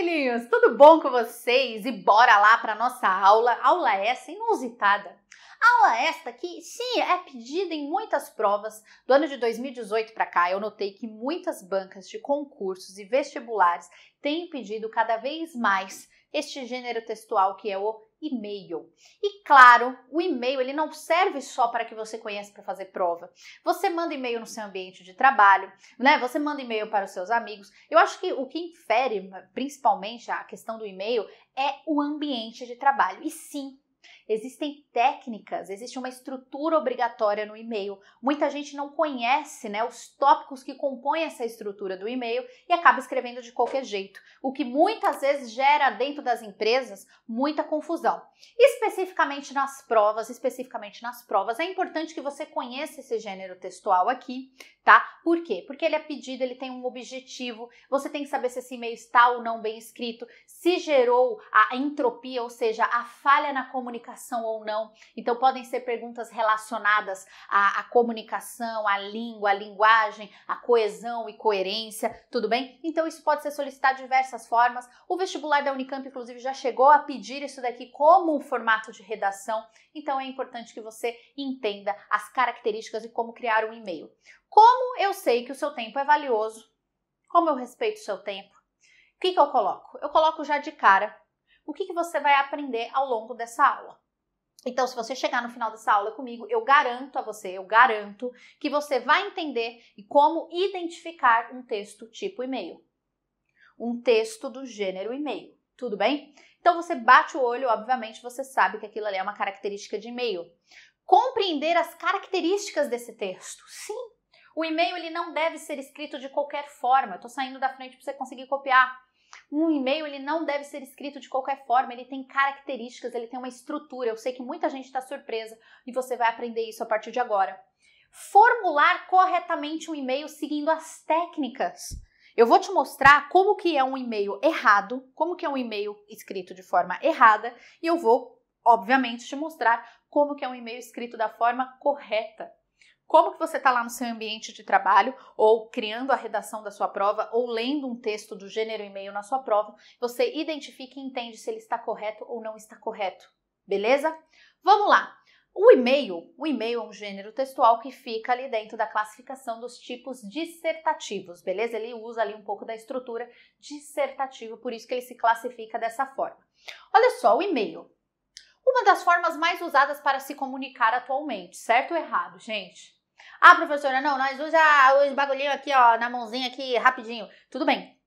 filhinhos, Tudo bom com vocês? E bora lá para nossa aula, aula essa inusitada. Aula esta que, sim, é pedida em muitas provas. Do ano de 2018 para cá, eu notei que muitas bancas de concursos e vestibulares têm pedido cada vez mais este gênero textual que é o e-mail. E claro, o e-mail ele não serve só para que você conheça para fazer prova. Você manda e-mail no seu ambiente de trabalho, né? Você manda e-mail para os seus amigos. Eu acho que o que infere principalmente a questão do e-mail é o ambiente de trabalho. E sim, Existem técnicas, existe uma estrutura obrigatória no e-mail. Muita gente não conhece né, os tópicos que compõem essa estrutura do e-mail e acaba escrevendo de qualquer jeito, o que muitas vezes gera dentro das empresas muita confusão. Especificamente nas provas, especificamente nas provas, é importante que você conheça esse gênero textual aqui, tá? Por quê? Porque ele é pedido, ele tem um objetivo, você tem que saber se esse e-mail está ou não bem escrito, se gerou a entropia, ou seja, a falha na comunicação comunicação ou não. Então, podem ser perguntas relacionadas à, à comunicação, à língua, à linguagem, à coesão e coerência, tudo bem? Então, isso pode ser solicitado de diversas formas. O vestibular da Unicamp, inclusive, já chegou a pedir isso daqui como um formato de redação. Então, é importante que você entenda as características e como criar um e-mail. Como eu sei que o seu tempo é valioso, como eu respeito o seu tempo, o que, que eu coloco? Eu coloco já de cara o que, que você vai aprender ao longo dessa aula. Então, se você chegar no final dessa aula comigo, eu garanto a você, eu garanto que você vai entender e como identificar um texto tipo e-mail. Um texto do gênero e-mail, tudo bem? Então você bate o olho, obviamente você sabe que aquilo ali é uma característica de e-mail. Compreender as características desse texto. Sim, o e-mail ele não deve ser escrito de qualquer forma. Eu tô saindo da frente para você conseguir copiar. Um e-mail ele não deve ser escrito de qualquer forma, ele tem características, ele tem uma estrutura. Eu sei que muita gente está surpresa e você vai aprender isso a partir de agora. Formular corretamente um e-mail seguindo as técnicas. Eu vou te mostrar como que é um e-mail errado, como que é um e-mail escrito de forma errada e eu vou, obviamente, te mostrar como que é um e-mail escrito da forma correta como que você está lá no seu ambiente de trabalho, ou criando a redação da sua prova, ou lendo um texto do gênero e-mail na sua prova, você identifica e entende se ele está correto ou não está correto. Beleza? Vamos lá! O e-mail, o e-mail é um gênero textual que fica ali dentro da classificação dos tipos dissertativos, beleza? Ele usa ali um pouco da estrutura dissertativa, por isso que ele se classifica dessa forma. Olha só, o e-mail. Uma das formas mais usadas para se comunicar atualmente, certo ou errado, gente? Ah, professora, não, nós usa os bagulhinho aqui, ó, na mãozinha aqui, rapidinho. Tudo bem.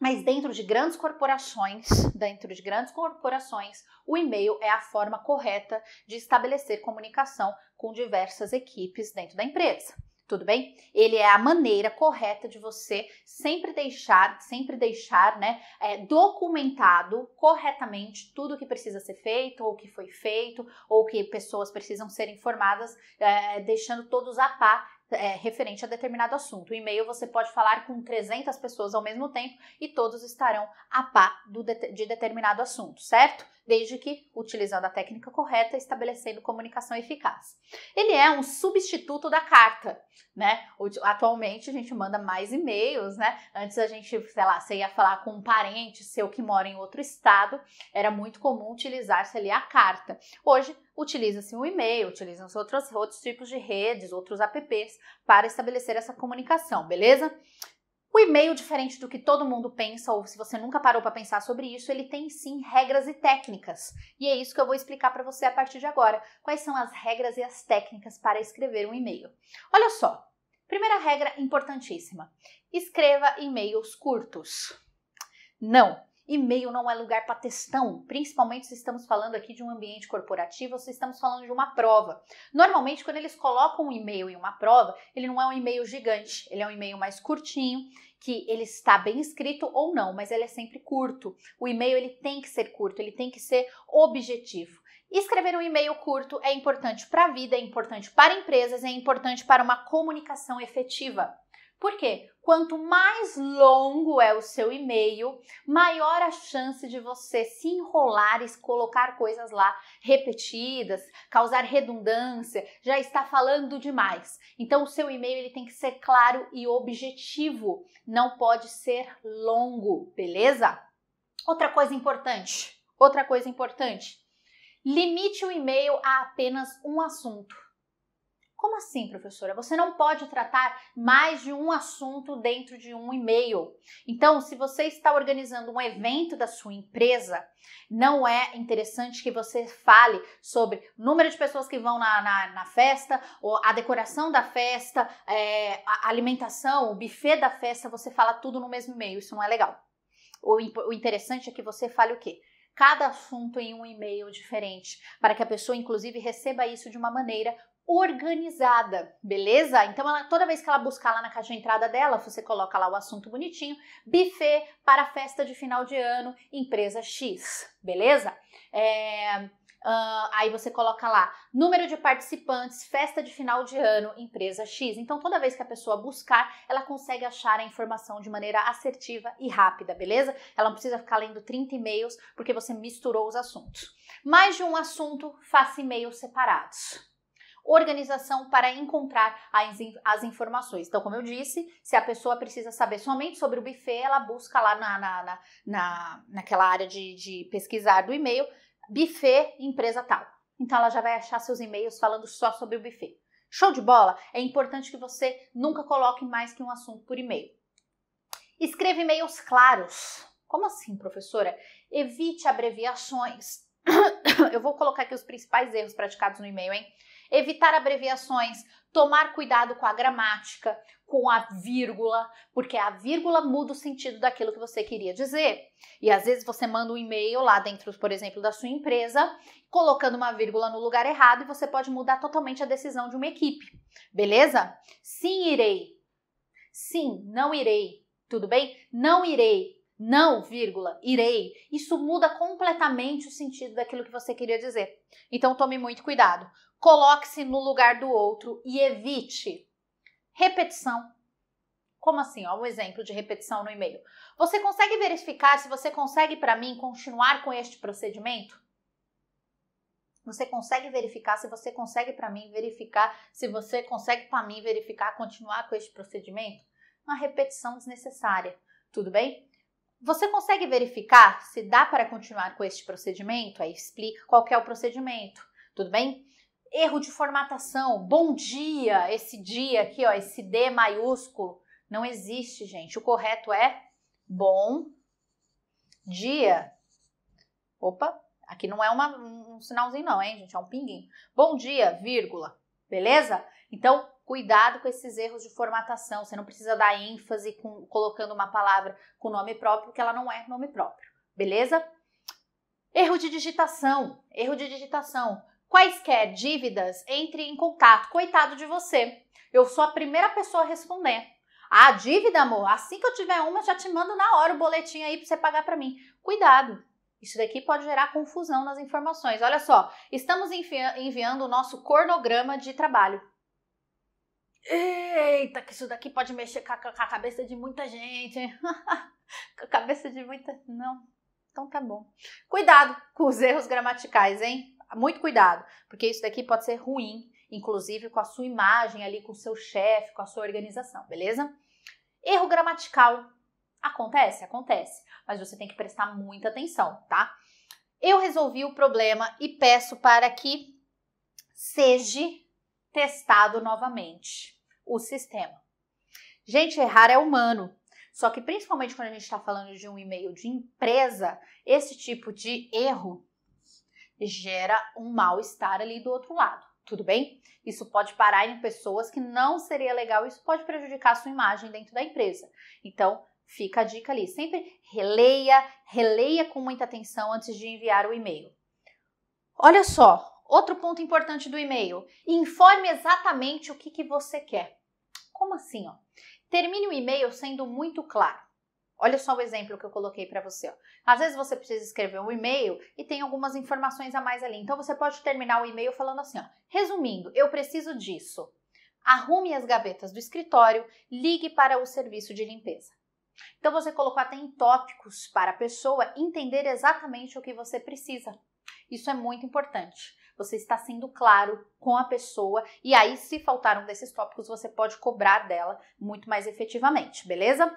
Mas dentro de grandes corporações, dentro de grandes corporações, o e-mail é a forma correta de estabelecer comunicação com diversas equipes dentro da empresa. Tudo bem? Ele é a maneira correta de você sempre deixar, sempre deixar, né, é, documentado corretamente tudo o que precisa ser feito, ou que foi feito, ou que pessoas precisam ser informadas, é, deixando todos a par é, referente a determinado assunto. O e-mail você pode falar com 300 pessoas ao mesmo tempo e todos estarão a pá de, de determinado assunto, certo? Desde que utilizando a técnica correta, estabelecendo comunicação eficaz. Ele é um substituto da carta, né? Atualmente a gente manda mais e-mails, né? Antes a gente, sei lá, você ia falar com um parente seu que mora em outro estado, era muito comum utilizar-se ali a carta. Hoje utiliza-se o e-mail, utilizam-se outros, outros tipos de redes, outros apps para estabelecer essa comunicação, beleza? O e-mail, diferente do que todo mundo pensa, ou se você nunca parou para pensar sobre isso, ele tem sim regras e técnicas. E é isso que eu vou explicar para você a partir de agora. Quais são as regras e as técnicas para escrever um e-mail? Olha só, primeira regra importantíssima: escreva e-mails curtos. Não, e-mail não é lugar para testão, principalmente se estamos falando aqui de um ambiente corporativo ou se estamos falando de uma prova. Normalmente, quando eles colocam um e-mail em uma prova, ele não é um e-mail gigante, ele é um e-mail mais curtinho, que ele está bem escrito ou não, mas ele é sempre curto. O e-mail ele tem que ser curto, ele tem que ser objetivo. Escrever um e-mail curto é importante para a vida, é importante para empresas, é importante para uma comunicação efetiva. Por quê? Quanto mais longo é o seu e-mail, maior a chance de você se enrolar e colocar coisas lá repetidas, causar redundância, já está falando demais. Então o seu e-mail ele tem que ser claro e objetivo, não pode ser longo, beleza? Outra coisa importante, outra coisa importante. Limite o e-mail a apenas um assunto. Como assim, professora? Você não pode tratar mais de um assunto dentro de um e-mail. Então, se você está organizando um evento da sua empresa, não é interessante que você fale sobre o número de pessoas que vão na, na, na festa, ou a decoração da festa, é, a alimentação, o buffet da festa, você fala tudo no mesmo e-mail. Isso não é legal. O, o interessante é que você fale o quê? cada assunto em um e-mail diferente, para que a pessoa, inclusive, receba isso de uma maneira organizada, beleza? Então, ela, toda vez que ela buscar lá na caixa de entrada dela, você coloca lá o assunto bonitinho: buffet para festa de final de ano, empresa X, beleza? É, Uh, aí você coloca lá número de participantes, festa de final de ano, empresa X. Então, toda vez que a pessoa buscar, ela consegue achar a informação de maneira assertiva e rápida, beleza? Ela não precisa ficar lendo 30 e-mails porque você misturou os assuntos. Mais de um assunto, faça e-mails separados organização para encontrar as, as informações. Então, como eu disse, se a pessoa precisa saber somente sobre o buffet, ela busca lá na, na, na, na naquela área de, de pesquisar do e-mail, buffet empresa tal. Então, ela já vai achar seus e-mails falando só sobre o buffet. Show de bola? É importante que você nunca coloque mais que um assunto por e-mail. Escreva e-mails claros. Como assim, professora? Evite abreviações. Eu vou colocar aqui os principais erros praticados no e-mail, hein? evitar abreviações, tomar cuidado com a gramática, com a vírgula, porque a vírgula muda o sentido daquilo que você queria dizer. E às vezes você manda um e-mail lá dentro, por exemplo, da sua empresa, colocando uma vírgula no lugar errado e você pode mudar totalmente a decisão de uma equipe. Beleza? Sim, irei. Sim, não irei. Tudo bem? Não irei. Não, vírgula, irei. Isso muda completamente o sentido daquilo que você queria dizer. Então tome muito cuidado. Coloque-se no lugar do outro e evite repetição. Como assim? Ó, um exemplo de repetição no e-mail. Você consegue verificar se você consegue para mim continuar com este procedimento? Você consegue verificar se você consegue para mim verificar se você consegue para mim verificar continuar com este procedimento? Uma repetição desnecessária. Tudo bem? Você consegue verificar se dá para continuar com este procedimento? Aí explica qual é o procedimento, tudo bem? Erro de formatação, bom dia, esse dia aqui, ó, esse D maiúsculo, não existe, gente. O correto é bom dia. Opa, aqui não é uma, um sinalzinho não, hein, gente, é um pinguim. Bom dia, vírgula, beleza? Então, cuidado com esses erros de formatação. Você não precisa dar ênfase com, colocando uma palavra com nome próprio, porque ela não é nome próprio, beleza? Erro de digitação, erro de digitação. Quaisquer dívidas, entre em contato. Coitado de você. Eu sou a primeira pessoa a responder. Ah, dívida, amor, assim que eu tiver uma, já te mando na hora o boletim aí para você pagar para mim. Cuidado, isso daqui pode gerar confusão nas informações. Olha só, estamos envi enviando o nosso cronograma de trabalho eita, que isso daqui pode mexer com a, com a cabeça de muita gente, com a cabeça de muita. Não. Então tá bom. Cuidado com os erros gramaticais, hein? Muito cuidado, porque isso daqui pode ser ruim, inclusive com a sua imagem ali, com o seu chefe, com a sua organização, beleza? Erro gramatical. Acontece? Acontece. Mas você tem que prestar muita atenção, tá? Eu resolvi o problema e peço para que seja testado novamente o sistema. Gente, errar é humano. Só que principalmente quando a gente está falando de um e-mail de empresa, esse tipo de erro gera um mal-estar ali do outro lado. Tudo bem? Isso pode parar em pessoas que não seria legal, isso pode prejudicar a sua imagem dentro da empresa. Então, fica a dica ali. Sempre releia, releia com muita atenção antes de enviar o e-mail. Olha só, Outro ponto importante do e-mail: informe exatamente o que, que você quer. Como assim? Ó? Termine o e-mail sendo muito claro. Olha só o exemplo que eu coloquei para você. Ó. Às vezes você precisa escrever um e-mail e tem algumas informações a mais ali. Então você pode terminar o e-mail falando assim: ó, resumindo, eu preciso disso. Arrume as gavetas do escritório, ligue para o serviço de limpeza. Então você colocou até em tópicos para a pessoa entender exatamente o que você precisa. Isso é muito importante você está sendo claro com a pessoa e aí se faltar um desses tópicos, você pode cobrar dela muito mais efetivamente, beleza?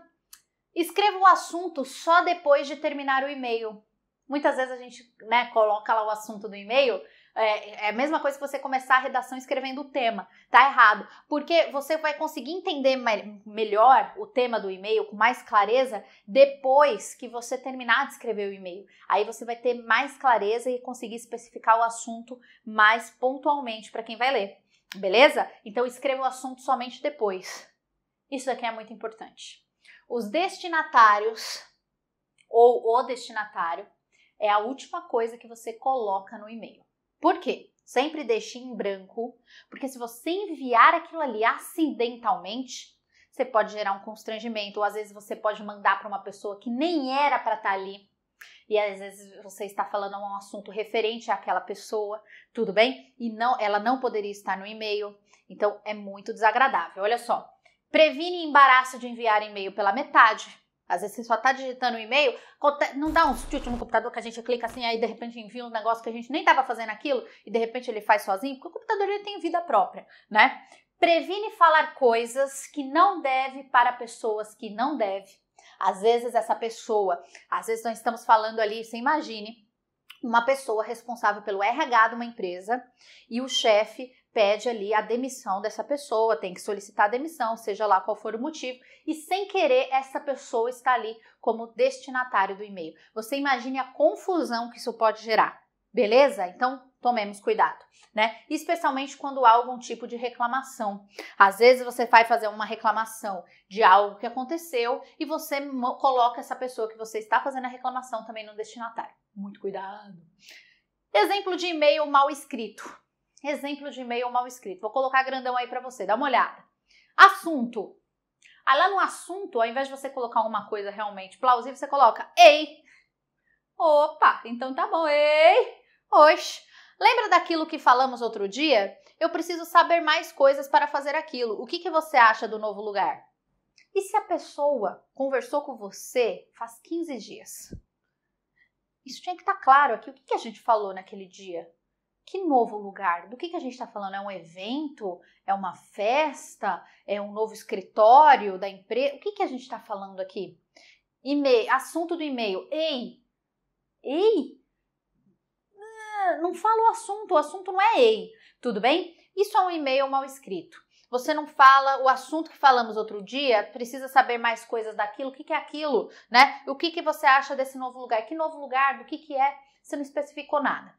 Escreva o assunto só depois de terminar o e-mail. Muitas vezes a gente né, coloca lá o assunto do e-mail é, é a mesma coisa que você começar a redação escrevendo o tema. Tá errado. Porque você vai conseguir entender me melhor o tema do e-mail com mais clareza depois que você terminar de escrever o e-mail. Aí você vai ter mais clareza e conseguir especificar o assunto mais pontualmente para quem vai ler. Beleza? Então escreva o assunto somente depois. Isso daqui é muito importante. Os destinatários ou o destinatário é a última coisa que você coloca no e-mail. Por quê? Sempre deixe em branco, porque se você enviar aquilo ali acidentalmente, você pode gerar um constrangimento, ou às vezes você pode mandar para uma pessoa que nem era para estar tá ali. E às vezes você está falando um assunto referente àquela pessoa, tudo bem? E não, ela não poderia estar no e-mail. Então é muito desagradável. Olha só. Previne embaraço de enviar e-mail pela metade. Às vezes você só está digitando um e-mail, não dá um chute no computador que a gente clica assim, aí de repente envia um negócio que a gente nem estava fazendo aquilo e de repente ele faz sozinho, porque o computador ele tem vida própria, né? Previne falar coisas que não deve para pessoas que não deve. Às vezes essa pessoa, às vezes nós estamos falando ali, você imagine, uma pessoa responsável pelo RH de uma empresa e o chefe pede ali a demissão dessa pessoa, tem que solicitar a demissão, seja lá qual for o motivo, e sem querer essa pessoa está ali como destinatário do e-mail. Você imagine a confusão que isso pode gerar, beleza? Então tomemos cuidado, né? Especialmente quando há algum tipo de reclamação. Às vezes você vai fazer uma reclamação de algo que aconteceu e você coloca essa pessoa que você está fazendo a reclamação também no destinatário. Muito cuidado. Exemplo de e-mail mal escrito. Exemplo de e-mail mal escrito. Vou colocar grandão aí para você, dá uma olhada. Assunto. Aí lá no assunto, ao invés de você colocar uma coisa realmente plausível, você coloca ei. Opa, então tá bom, ei. Oxe. Lembra daquilo que falamos outro dia? Eu preciso saber mais coisas para fazer aquilo. O que, que você acha do novo lugar? E se a pessoa conversou com você faz 15 dias? Isso tinha que estar tá claro aqui. O que, que a gente falou naquele dia? Que novo lugar? Do que, que a gente está falando? É um evento? É uma festa? É um novo escritório da empresa? O que, que a gente está falando aqui? E-mail, assunto do e-mail. Ei! Ei! Não fala o assunto, o assunto não é ei, tudo bem? Isso é um e-mail mal escrito. Você não fala o assunto que falamos outro dia, precisa saber mais coisas daquilo, o que, que é aquilo, né? O que, que você acha desse novo lugar? Que novo lugar? Do que, que é? Você não especificou nada.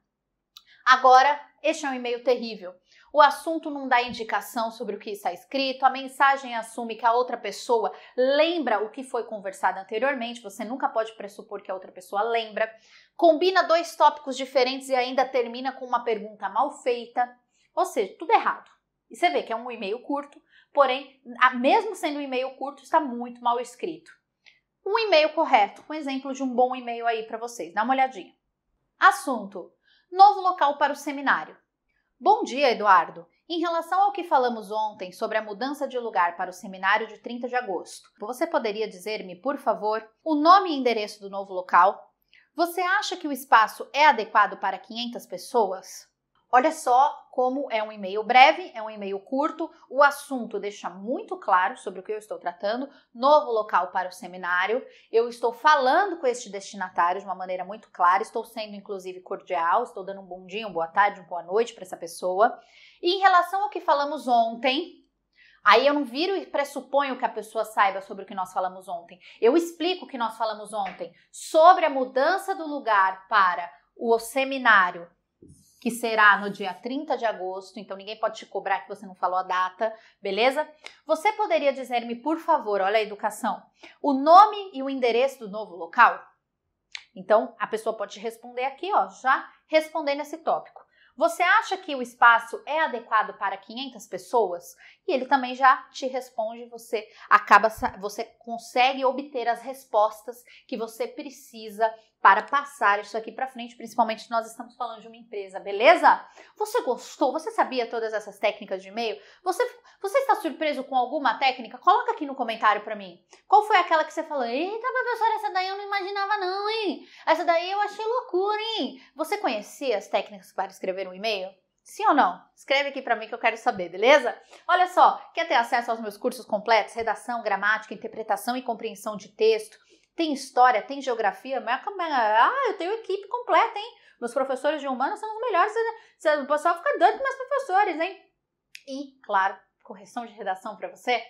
Agora, este é um e-mail terrível. O assunto não dá indicação sobre o que está escrito, a mensagem assume que a outra pessoa lembra o que foi conversado anteriormente, você nunca pode pressupor que a outra pessoa lembra, combina dois tópicos diferentes e ainda termina com uma pergunta mal feita, ou seja, tudo errado. E você vê que é um e-mail curto, porém, mesmo sendo um e-mail curto, está muito mal escrito. Um e-mail correto, um exemplo de um bom e-mail aí para vocês, dá uma olhadinha. Assunto: novo local para o seminário. Bom dia, Eduardo. Em relação ao que falamos ontem sobre a mudança de lugar para o seminário de 30 de agosto, você poderia dizer-me, por favor, o nome e endereço do novo local? Você acha que o espaço é adequado para 500 pessoas? Olha só como é um e-mail breve, é um e-mail curto, o assunto deixa muito claro sobre o que eu estou tratando, novo local para o seminário. Eu estou falando com este destinatário de uma maneira muito clara, estou sendo inclusive cordial, estou dando um bom dia, uma boa tarde, uma boa noite para essa pessoa. E em relação ao que falamos ontem, Aí eu não viro e pressuponho que a pessoa saiba sobre o que nós falamos ontem. Eu explico o que nós falamos ontem sobre a mudança do lugar para o seminário que será no dia 30 de agosto, então ninguém pode te cobrar que você não falou a data, beleza? Você poderia dizer-me, por favor, olha a educação, o nome e o endereço do novo local? Então, a pessoa pode te responder aqui, ó, já respondendo esse tópico. Você acha que o espaço é adequado para 500 pessoas? E ele também já te responde, você acaba você consegue obter as respostas que você precisa para passar isso aqui para frente, principalmente nós estamos falando de uma empresa, beleza? Você gostou? Você sabia todas essas técnicas de e-mail? Você, você está surpreso com alguma técnica? Coloca aqui no comentário para mim. Qual foi aquela que você falou? Eita, professora, essa daí eu não imaginava não, hein? Essa daí eu achei loucura, hein? Você conhecia as técnicas para escrever um e-mail? Sim ou não? Escreve aqui para mim que eu quero saber, beleza? Olha só, quer ter acesso aos meus cursos completos? Redação, gramática, interpretação e compreensão de texto, tem história, tem geografia, mas é é, ah, eu tenho equipe completa, hein? Meus professores de humanos são os melhores. O pessoal fica doido com meus professores, hein? E, claro, correção de redação para você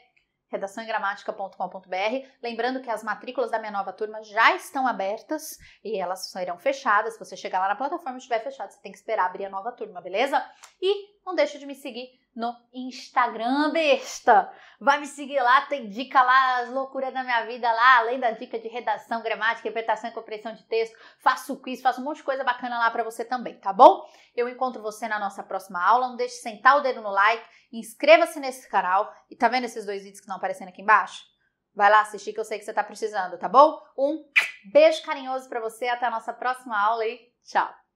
redaçãoemgramática.com.br. Lembrando que as matrículas da minha nova turma já estão abertas e elas serão fechadas. Se você chegar lá na plataforma e estiver fechado, você tem que esperar abrir a nova turma, beleza? E não deixe de me seguir no Instagram, besta. Vai me seguir lá, tem dica lá, as loucuras da minha vida lá, além da dica de redação, gramática, interpretação e compreensão de texto. Faço quiz, faço um monte de coisa bacana lá para você também, tá bom? Eu encontro você na nossa próxima aula. Não deixe de sentar o dedo no like, inscreva-se nesse canal. E tá vendo esses dois vídeos que estão aparecendo aqui embaixo? Vai lá assistir que eu sei que você tá precisando, tá bom? Um beijo carinhoso para você, até a nossa próxima aula e tchau!